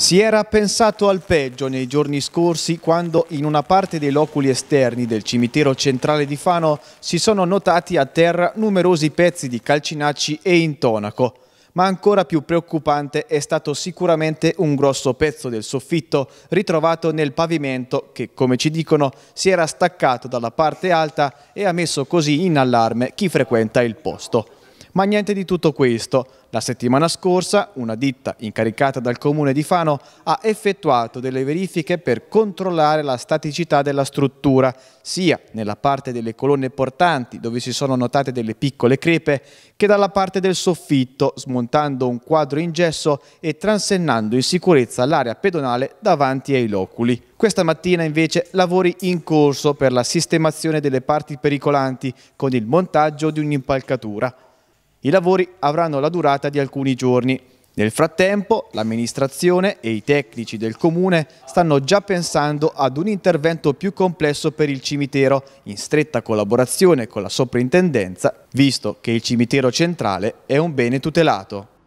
Si era pensato al peggio nei giorni scorsi quando in una parte dei loculi esterni del cimitero centrale di Fano si sono notati a terra numerosi pezzi di calcinacci e intonaco. Ma ancora più preoccupante è stato sicuramente un grosso pezzo del soffitto ritrovato nel pavimento che, come ci dicono, si era staccato dalla parte alta e ha messo così in allarme chi frequenta il posto. Ma niente di tutto questo. La settimana scorsa una ditta incaricata dal comune di Fano ha effettuato delle verifiche per controllare la staticità della struttura, sia nella parte delle colonne portanti dove si sono notate delle piccole crepe, che dalla parte del soffitto, smontando un quadro in gesso e transennando in sicurezza l'area pedonale davanti ai loculi. Questa mattina invece lavori in corso per la sistemazione delle parti pericolanti con il montaggio di un'impalcatura. I lavori avranno la durata di alcuni giorni. Nel frattempo l'amministrazione e i tecnici del comune stanno già pensando ad un intervento più complesso per il cimitero in stretta collaborazione con la soprintendenza visto che il cimitero centrale è un bene tutelato.